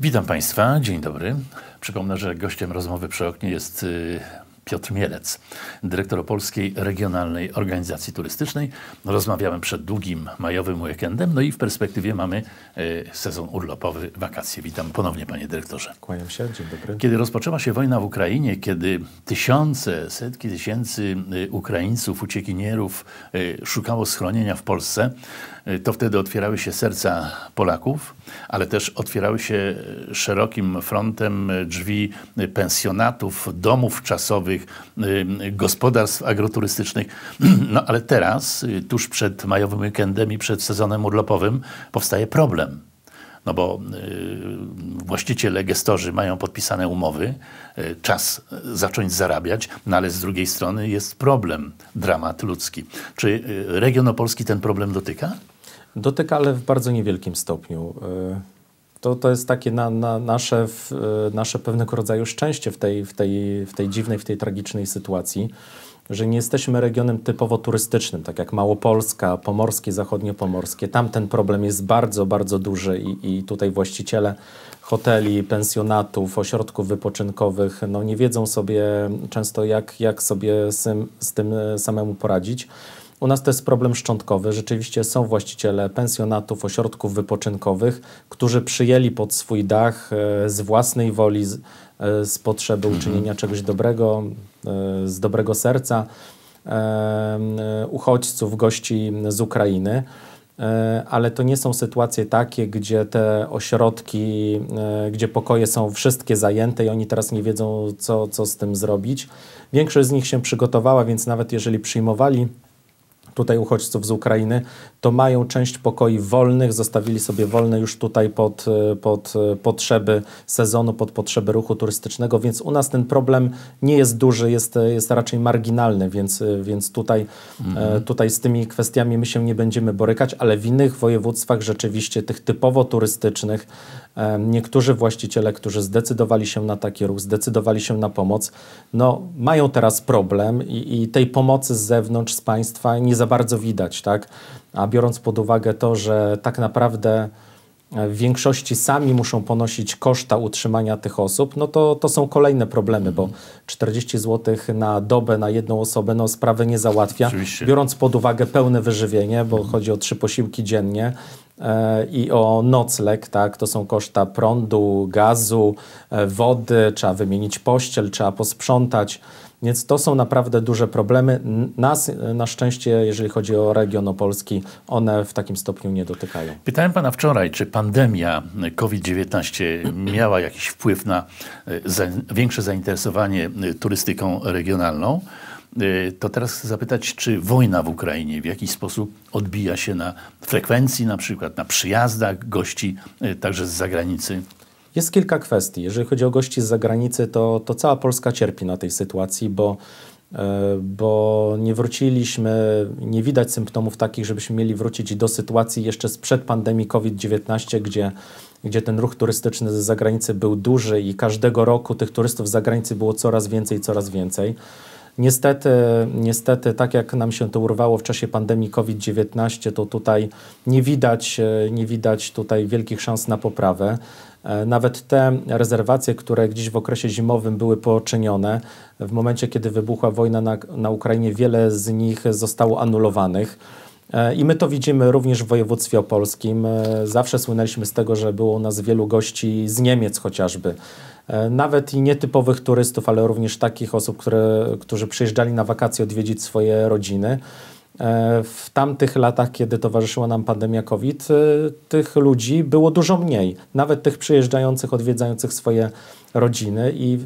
Witam Państwa, dzień dobry. Przypomnę, że gościem rozmowy przy oknie jest y, Piotr Mielec, dyrektor Polskiej Regionalnej Organizacji Turystycznej. Rozmawiałem przed długim majowym weekendem, no i w perspektywie mamy e, sezon urlopowy, wakacje. Witam ponownie, panie dyrektorze. Kłaniam się, dzień dobry. Kiedy rozpoczęła się wojna w Ukrainie, kiedy tysiące, setki tysięcy e, Ukraińców, uciekinierów e, szukało schronienia w Polsce, to wtedy otwierały się serca Polaków, ale też otwierały się szerokim frontem drzwi pensjonatów, domów czasowych, tych y, gospodarstw agroturystycznych. No ale teraz, y, tuż przed majowym weekendem i przed sezonem urlopowym, powstaje problem. No bo y, właściciele, gestorzy mają podpisane umowy, czas zacząć zarabiać, no ale z drugiej strony jest problem, dramat ludzki. Czy region opolski ten problem dotyka? Dotyka, ale w bardzo niewielkim stopniu to, to jest takie na, na nasze, w, e, nasze pewnego rodzaju szczęście w tej, w, tej, w tej dziwnej, w tej tragicznej sytuacji, że nie jesteśmy regionem typowo turystycznym, tak jak Małopolska, Pomorskie, Zachodnio-Pomorskie. Tam ten problem jest bardzo, bardzo duży i, i tutaj właściciele hoteli, pensjonatów, ośrodków wypoczynkowych no nie wiedzą sobie często, jak, jak sobie z z tym e, samemu poradzić. U nas to jest problem szczątkowy. Rzeczywiście są właściciele pensjonatów, ośrodków wypoczynkowych, którzy przyjęli pod swój dach e, z własnej woli, z, e, z potrzeby mhm. uczynienia czegoś dobrego, e, z dobrego serca uchodźców, gości z Ukrainy ale to nie są sytuacje takie, gdzie te ośrodki, gdzie pokoje są wszystkie zajęte i oni teraz nie wiedzą, co, co z tym zrobić. Większość z nich się przygotowała, więc nawet jeżeli przyjmowali tutaj uchodźców z Ukrainy, to mają część pokoi wolnych, zostawili sobie wolne już tutaj pod, e, pod e, potrzeby sezonu, pod potrzeby ruchu turystycznego, więc u nas ten problem nie jest duży, jest, e, jest raczej marginalny, więc, więc tutaj, mhm. tutaj z tymi kwestiami my się nie będziemy borykać, ale w innych województwach rzeczywiście tych typowo turystycznych niektórzy właściciele, którzy zdecydowali się na taki ruch, zdecydowali się na pomoc, no mają teraz problem i, i tej pomocy z zewnątrz, z państwa nie za bardzo widać, tak? A biorąc pod uwagę to, że tak naprawdę e, w większości sami muszą ponosić koszta utrzymania tych osób, no to, to są kolejne problemy, bo 40 zł na dobę na jedną osobę no, sprawę nie załatwia. Oczywiście. Biorąc pod uwagę pełne wyżywienie, bo chodzi o trzy posiłki dziennie, e, i o nocleg, tak, to są koszta prądu, gazu, e, wody, trzeba wymienić pościel, trzeba posprzątać. Więc to są naprawdę duże problemy. Nas y, na szczęście, jeżeli chodzi o region opolski, one w takim stopniu nie dotykają. Pytałem pana wczoraj, czy pandemia COVID-19 miała jakiś wpływ na y, większe zainteresowanie y, turystyką regionalną. To teraz chcę zapytać, czy wojna w Ukrainie w jakiś sposób odbija się na frekwencji, na przykład na przyjazdach gości także z zagranicy jest kilka kwestii. Jeżeli chodzi o gości z zagranicy, to, to cała Polska cierpi na tej sytuacji, bo e, bo nie wróciliśmy, nie widać symptomów takich, żebyśmy mieli wrócić do sytuacji jeszcze sprzed pandemii COVID-19, gdzie, gdzie ten ruch turystyczny z zagranicy był duży i każdego roku tych turystów z zagranicy było coraz więcej, coraz więcej. Niestety, niestety, tak jak nam się to urwało w czasie pandemii COVID-19, to tutaj nie widać, e, nie widać tutaj wielkich szans na poprawę. E, nawet te rezerwacje, które gdzieś w okresie zimowym były poczynione, w momencie kiedy wybuchła wojna na, na Ukrainie, wiele z nich zostało anulowanych. E, I my to widzimy również w województwie opolskim. E, zawsze słynęliśmy z tego, że było u nas wielu gości z Niemiec chociażby. Nawet i nietypowych turystów, ale również takich osób, które, którzy przyjeżdżali na wakacje odwiedzić swoje rodziny. E, w tamtych latach, kiedy towarzyszyła nam pandemia COVID, e, tych ludzi było dużo mniej. Nawet tych przyjeżdżających, odwiedzających swoje rodziny i e,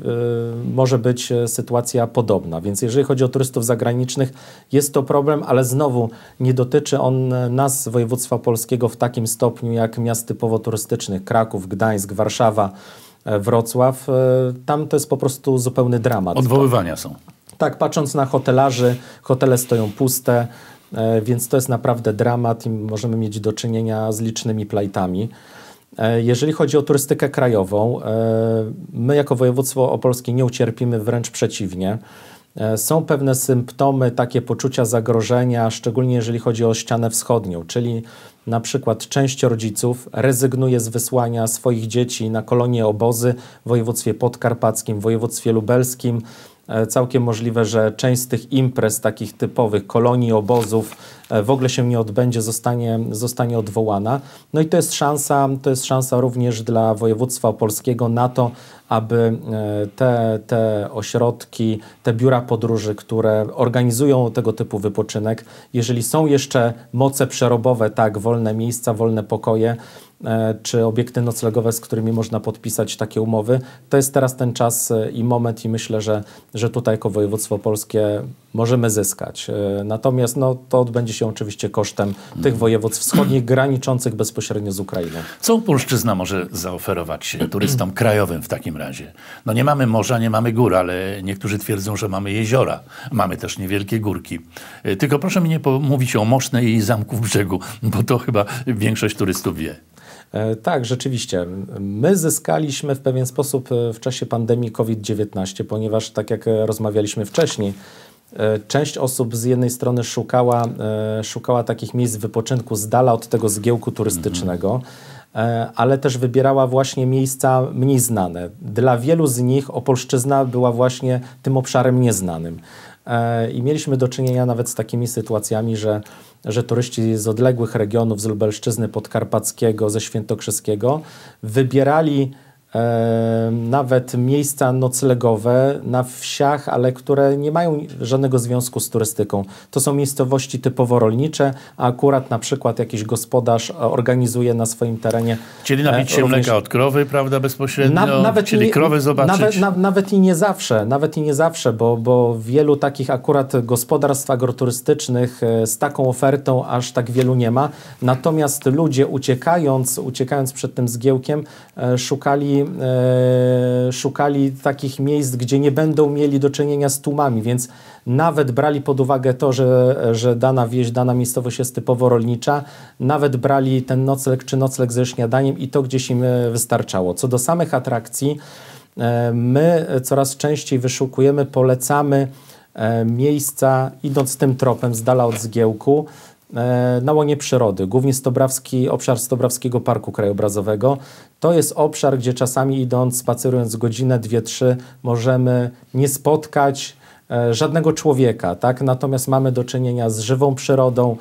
może być sytuacja podobna. Więc jeżeli chodzi o turystów zagranicznych, jest to problem, ale znowu nie dotyczy on nas, województwa polskiego, w takim stopniu jak miast typowo turystycznych Kraków, Gdańsk, Warszawa. Wrocław, tam to jest po prostu zupełny dramat. Odwoływania są tak, patrząc na hotelarzy, hotele stoją puste, e, więc to jest naprawdę dramat i możemy mieć do czynienia z licznymi plajtami. E, jeżeli chodzi o turystykę krajową, e, my jako województwo opolskie nie ucierpimy, wręcz przeciwnie. Są pewne symptomy, takie poczucia zagrożenia, szczególnie jeżeli chodzi o ścianę wschodnią, czyli na przykład część rodziców rezygnuje z wysłania swoich dzieci na kolonie obozy w województwie podkarpackim, w województwie lubelskim, E, całkiem możliwe, że część z tych imprez takich typowych, kolonii, obozów e, w ogóle się nie odbędzie, zostanie, zostanie odwołana. No i to jest szansa, to jest szansa również dla województwa polskiego na to, aby e, te, te ośrodki, te biura podróży, które organizują tego typu wypoczynek, jeżeli są jeszcze moce przerobowe, tak, wolne miejsca, wolne pokoje, E, czy obiekty noclegowe, z którymi można podpisać takie umowy. To jest teraz ten czas e, i moment i myślę, że, że tutaj jako województwo polskie możemy zyskać. E, natomiast no, to odbędzie się oczywiście kosztem tych województw wschodnich, graniczących bezpośrednio z Ukrainą. Co polszczyzna może zaoferować turystom krajowym w takim razie? No nie mamy morza, nie mamy gór, ale niektórzy twierdzą, że mamy jeziora. Mamy też niewielkie górki. Tylko proszę mi nie mówić o Mosznej i Zamku w Brzegu, bo to chyba większość turystów wie. E, tak, rzeczywiście. My zyskaliśmy w pewien sposób e, w czasie pandemii COVID-19, ponieważ tak jak e, rozmawialiśmy wcześniej, Część osób z jednej strony szukała, szukała takich miejsc wypoczynku z dala od tego zgiełku turystycznego, mhm. ale też wybierała właśnie miejsca mniej znane. Dla wielu z nich Opolszczyzna była właśnie tym obszarem nieznanym. I mieliśmy do czynienia nawet z takimi sytuacjami, że że turyści z odległych regionów, z Lubelszczyzny Podkarpackiego, ze Świętokrzyskiego, wybierali nawet miejsca noclegowe na wsiach, ale które nie mają żadnego związku z turystyką. To są miejscowości typowo rolnicze, a akurat na przykład jakiś gospodarz e, organizuje na swoim terenie. Czyli napić e, się również... mleka od krowy, prawda, bezpośrednio, na, nawet czyli nie, krowy zobaczyć. Nawet, na, nawet, i nie zawsze, nawet i nie zawsze, bo, bo wielu takich akurat gospodarstw agroturystycznych e, z taką ofertą aż tak wielu nie ma. Natomiast ludzie uciekając, uciekając przed tym zgiełkiem, szukali szukali, e, szukali takich miejsc, gdzie nie będą mieli do czynienia z tłumami, więc nawet brali pod uwagę to, że, że dana wieś, dana miejscowość jest typowo rolnicza, nawet brali ten nocleg czy nocleg ze śniadaniem i to gdzieś im e, wystarczało. Co do samych atrakcji, e, my coraz częściej wyszukujemy, polecamy e, miejsca, idąc tym tropem z dala od zgiełku, E, na łonie przyrody, głównie Stobrawski, obszar Stobrawskiego Parku Krajobrazowego. To jest obszar, gdzie czasami idąc, spacerując godzinę, dwie, trzy, możemy nie spotkać e, żadnego człowieka, tak? Natomiast mamy do czynienia z żywą przyrodą,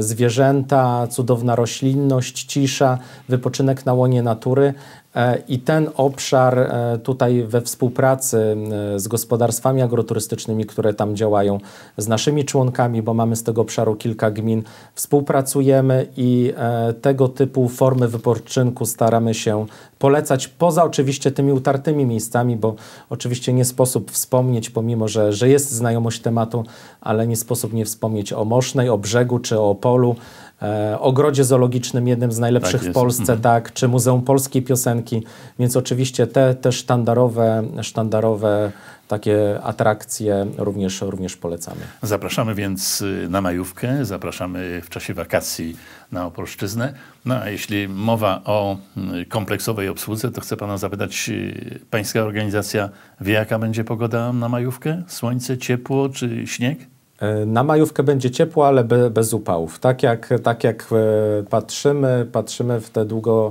zwierzęta, cudowna roślinność, cisza, wypoczynek na łonie natury. E, I ten obszar e, tutaj we współpracy z gospodarstwami agroturystycznymi, które tam działają, z naszymi członkami, bo mamy z tego obszaru kilka gmin, współpracujemy i e, tego typu formy wypoczynku staramy się polecać, poza oczywiście tymi utartymi miejscami, bo oczywiście nie sposób wspomnieć, pomimo że, że jest znajomość tematu, ale nie sposób nie wspomnieć o Mosznej, o Brzegu, Brzegu czy o Opolu, e, ogrodzie zoologicznym, jednym z najlepszych tak w Polsce, mhm. tak, czy Muzeum Polskiej Piosenki, więc oczywiście te, te sztandarowe, sztandarowe takie atrakcje również, również polecamy. Zapraszamy więc y, na majówkę, zapraszamy w czasie wakacji na Opolszczyznę. No a jeśli mowa o y, kompleksowej obsłudze, to chcę Pana zapytać, y, Pańska organizacja wie jaka będzie pogoda na majówkę? Słońce, ciepło czy śnieg? E, na majówkę będzie ciepło, ale be, bez upałów. Tak jak, tak jak e, patrzymy, patrzymy w te długo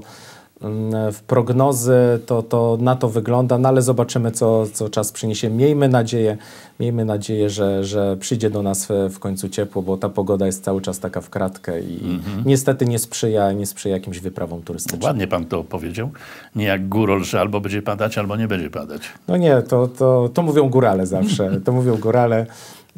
mm, w prognozy, to, to na to wygląda, no ale zobaczymy, co, co czas przyniesie. Miejmy nadzieję, miejmy nadzieję że, że przyjdzie do nas e, w końcu ciepło, bo ta pogoda jest cały czas taka w kratkę i mm-hmm. niestety nie sprzyja, nie sprzyja jakimś wyprawom turystycznym. Ładnie pan to powiedział. Nie jak górol, że albo będzie padać, albo nie będzie padać. No nie, to, to, to mówią górale zawsze. to mówią górale.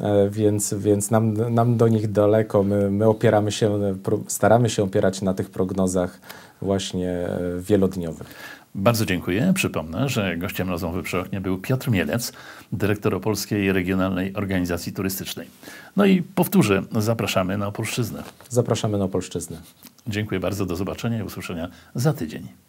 E, więc, więc nam, nam do nich daleko. My, my opieramy się, staramy się opierać na tych prognozach właśnie e, wielodniowych. Bardzo dziękuję. Przypomnę, że gościem rozmowy przy oknie był Piotr Mielec, dyrektor Polskiej Regionalnej Organizacji Turystycznej. No i powtórzę, zapraszamy na Opolszczyznę. Zapraszamy na Opolszczyznę. Dziękuję bardzo, do zobaczenia i usłyszenia za tydzień.